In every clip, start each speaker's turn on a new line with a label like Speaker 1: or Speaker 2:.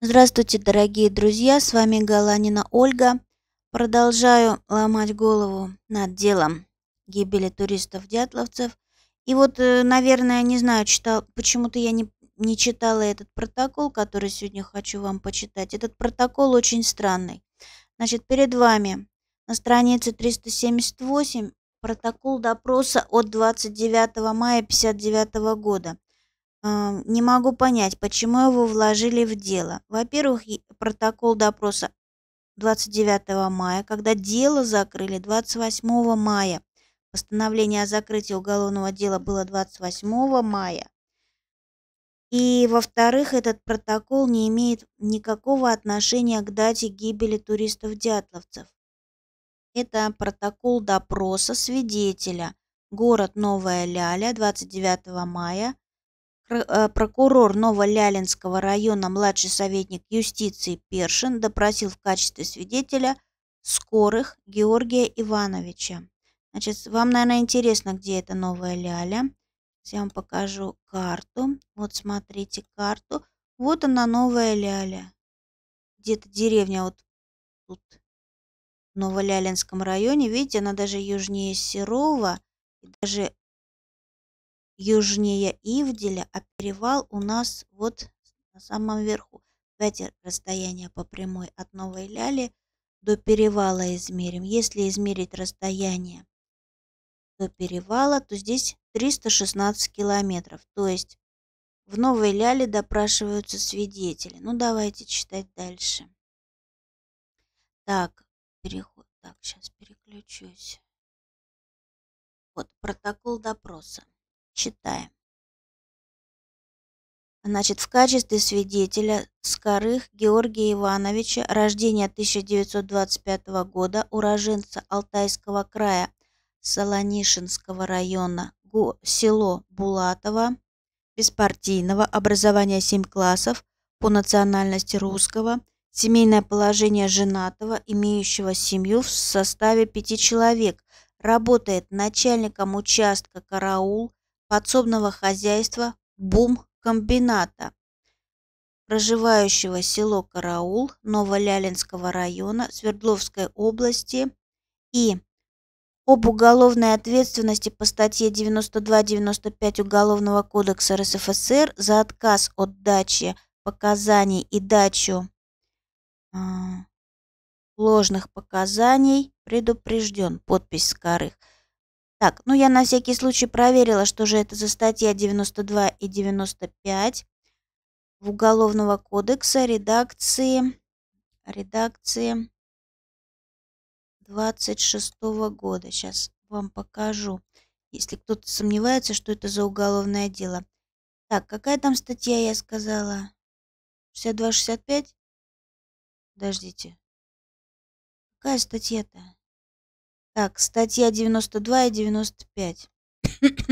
Speaker 1: Здравствуйте, дорогие друзья, с вами Галанина Ольга. Продолжаю ломать голову над делом гибели туристов-дятловцев. И вот, э, наверное, не знаю, читал, почему-то я не, не читала этот протокол, который сегодня хочу вам почитать. Этот протокол очень странный. Значит, перед вами на странице 378 протокол допроса от 29 мая 59 года не могу понять, почему его вложили в дело. Во-первых, протокол допроса 29 мая, когда дело закрыли 28 мая. Постановление о закрытии уголовного дела было 28 мая. И, во-вторых, этот протокол не имеет никакого отношения к дате гибели туристов-дятловцев. Это протокол допроса свидетеля. Город Новая Ляля, 29 мая Э, прокурор Новолялинского района младший советник юстиции Першин допросил в качестве свидетеля скорых Георгия Ивановича. Значит, вам, наверное, интересно, где это Новая Ляля. Сейчас Я вам покажу карту. Вот смотрите карту. Вот она, Новая Ляля. Где-то деревня вот тут, в Новолялинском районе. Видите, она даже южнее Серова и даже южнее Ивделя, а перевал у нас вот на самом верху. Давайте расстояние по прямой от Новой Ляли до перевала измерим. Если измерить расстояние до перевала, то здесь 316 километров. То есть в Новой Ляле допрашиваются
Speaker 2: свидетели. Ну, давайте читать дальше. Так, переход. Так, сейчас переключусь. Вот, протокол допроса. Читаем. Значит, в качестве
Speaker 1: свидетеля Скорых Георгия Ивановича, рождения 1925 года, уроженца Алтайского края, Солонишинского района, село Булатово, беспартийного, образования 7 классов, по национальности русского, семейное положение женатого, имеющего семью в составе пяти человек, работает начальником участка «Караул» подсобного хозяйства бум-комбината, проживающего село Караул Новолялинского района Свердловской области и об уголовной ответственности по статье 92-95 Уголовного кодекса РСФСР за отказ от дачи показаний и дачу а, ложных показаний предупрежден. Подпись Скорых. Так, ну я на всякий случай проверила, что же это за статья 92 и 95 в Уголовного кодекса редакции, редакции 26 -го года. Сейчас вам покажу, если
Speaker 2: кто-то сомневается, что это за уголовное дело. Так, какая там статья, я сказала? 62-65? Подождите. Какая статья-то? Так, статья 92 и 95.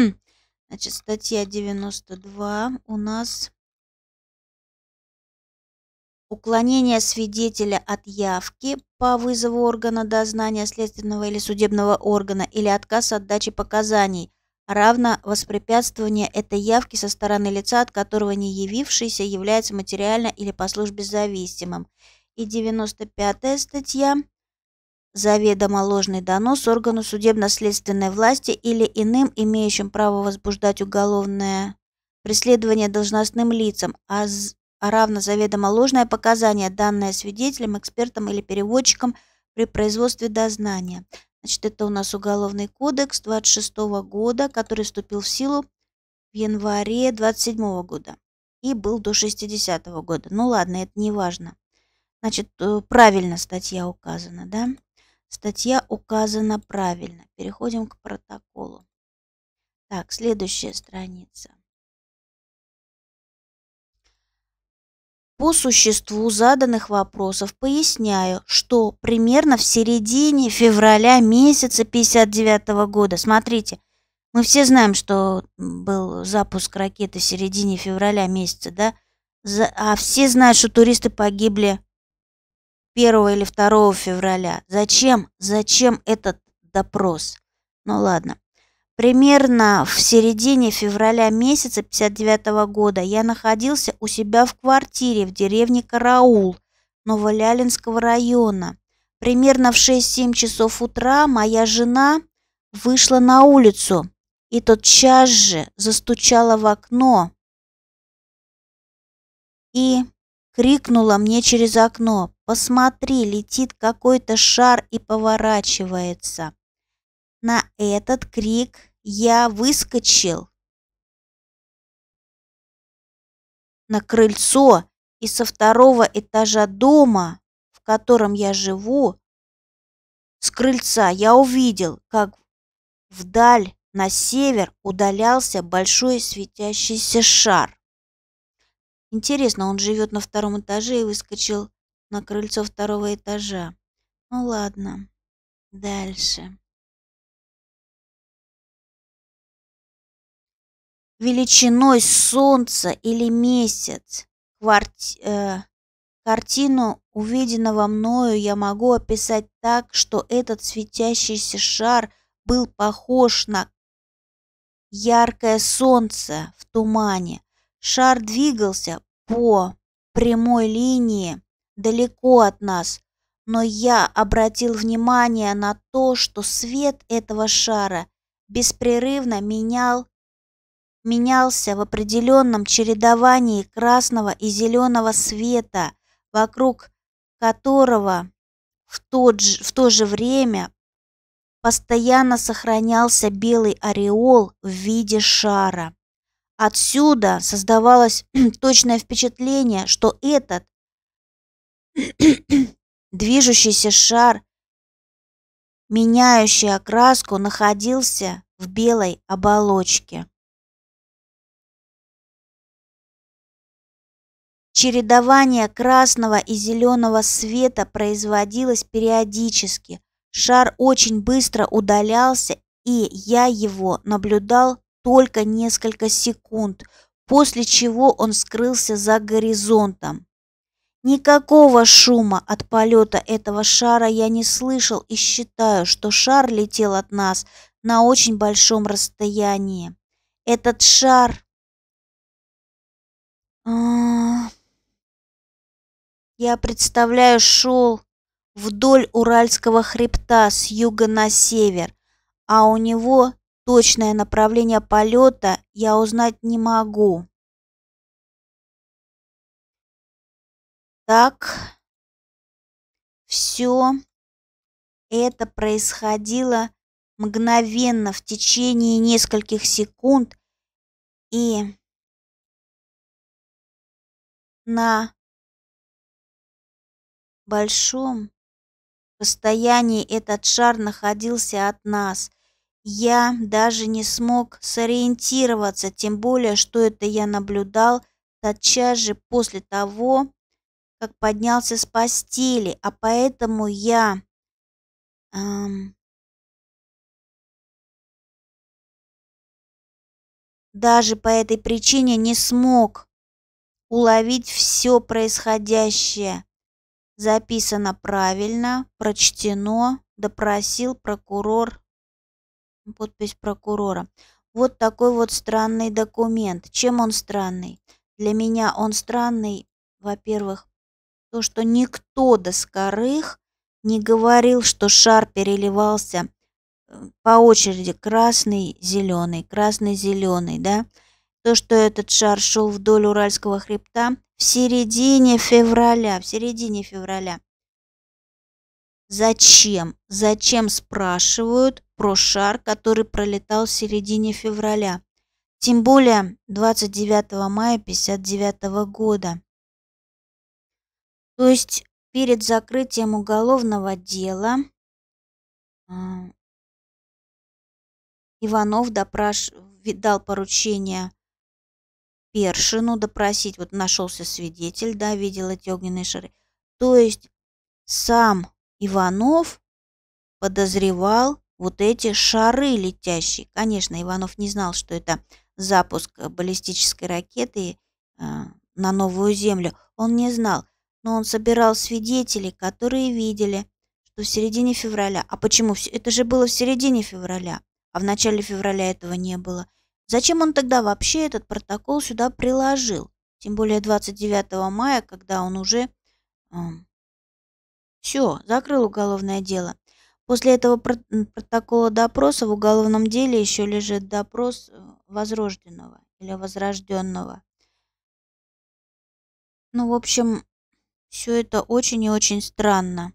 Speaker 1: Значит, статья 92 у нас уклонение свидетеля от явки по вызову органа дознания следственного или судебного органа или отказ от дачи показаний, равно воспрепятствование этой явки со стороны лица, от которого не явившийся является материально или по службе зависимым. И 95 статья – заведомо ложный донос органу судебно-следственной власти или иным, имеющим право возбуждать уголовное преследование должностным лицам, а, а, равно заведомо ложное показание, данное свидетелем, экспертом или переводчиком при производстве дознания. Значит, это у нас Уголовный кодекс 26 -го года, который вступил в силу в январе 27 -го года и был до 60 года. Ну ладно, это не важно. Значит, э, правильно статья указана, да?
Speaker 2: Статья указана правильно. Переходим к протоколу. Так, следующая страница. По существу заданных вопросов поясняю, что примерно
Speaker 1: в середине февраля месяца 59 года, смотрите, мы все знаем, что был запуск ракеты в середине февраля месяца, да? а все знают, что туристы погибли 1 или 2 февраля. Зачем? Зачем этот допрос? Ну ладно. Примерно в середине февраля месяца 59 года я находился у себя в квартире в деревне Караул Новолялинского района. Примерно в 6-7 часов утра моя жена вышла на улицу и тотчас же застучала в окно и крикнула мне через окно. «Посмотри, летит какой-то
Speaker 2: шар и поворачивается». На этот крик я выскочил на крыльцо и со второго этажа дома, в котором я живу,
Speaker 1: с крыльца я увидел, как вдаль на север удалялся большой светящийся шар. Интересно,
Speaker 2: он живет на втором этаже и выскочил на крыльцо второго этажа. Ну ладно, дальше. Величиной солнца или месяц.
Speaker 1: Кварти... Э, картину увиденного мною я могу описать так, что этот светящийся шар был похож на яркое солнце в тумане, Шар двигался по прямой линии далеко от нас, но я обратил внимание на то, что свет этого шара беспрерывно менял, менялся в определенном чередовании красного и зеленого света, вокруг которого в, тот же, в то же время постоянно сохранялся белый ореол в виде шара. Отсюда создавалось точное впечатление, что этот движущийся шар,
Speaker 2: меняющий окраску, находился в белой оболочке. Чередование красного и зеленого света производилось периодически.
Speaker 1: Шар очень быстро удалялся, и я его наблюдал только несколько секунд, после чего он скрылся за горизонтом. Никакого шума от полета этого шара я не слышал и считаю, что шар летел от нас на очень большом расстоянии.
Speaker 2: Этот шар... А, я представляю, шел вдоль Уральского
Speaker 1: хребта с юга на север, а у него Точное направление
Speaker 2: полета я узнать не могу. Так, все это происходило мгновенно в течение нескольких секунд и на большом расстоянии этот шар находился от нас, я даже не смог
Speaker 1: сориентироваться, тем более, что это я наблюдал тотчас же после
Speaker 2: того, как поднялся с постели, а поэтому я... Эм, даже по этой причине не смог уловить
Speaker 1: все происходящее. Записано правильно, прочтено, допросил прокурор Подпись прокурора. Вот такой вот странный документ. Чем он странный? Для меня он странный, во-первых, то, что никто до скорых не говорил, что шар переливался э, по очереди красный, зеленый, красный, зеленый, да? То, что этот шар шел вдоль Уральского хребта в середине февраля, в середине февраля. Зачем? Зачем спрашивают? про шар, который пролетал в середине февраля, тем более 29 мая 59 года.
Speaker 2: То есть перед закрытием уголовного дела а, Иванов допраш... дал поручение Першину допросить, вот нашелся
Speaker 1: свидетель, да, видел эти огненные шары. То есть сам Иванов подозревал вот эти шары летящие. Конечно, Иванов не знал, что это запуск э, баллистической ракеты э, на новую Землю. Он не знал, но он собирал свидетелей, которые видели, что в середине февраля... А почему? все? Это же было в середине февраля, а в начале февраля этого не было. Зачем он тогда вообще этот протокол сюда приложил? Тем более 29 мая, когда он уже... Э, эм, все, закрыл уголовное дело. После этого протокола допроса в уголовном деле еще лежит допрос
Speaker 2: э, возрожденного или возрожденного. Ну, в общем, все это очень и очень странно.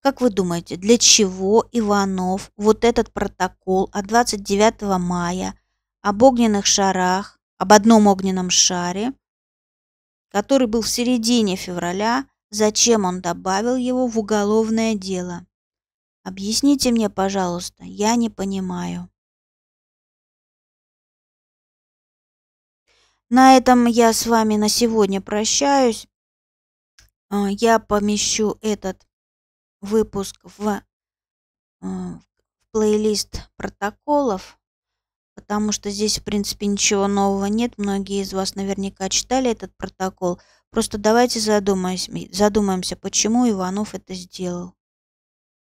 Speaker 2: Как вы
Speaker 1: думаете, для чего Иванов вот этот протокол от 29 мая об огненных шарах, об одном огненном шаре, который был в середине февраля, зачем он добавил его в уголовное дело?
Speaker 2: Объясните мне, пожалуйста, я не понимаю. На этом я с вами на сегодня прощаюсь. А, я помещу этот выпуск в, а, в плейлист протоколов,
Speaker 1: потому что здесь, в принципе, ничего нового нет. Многие из вас наверняка читали этот протокол.
Speaker 2: Просто давайте задумаемся, задумаемся почему Иванов это сделал.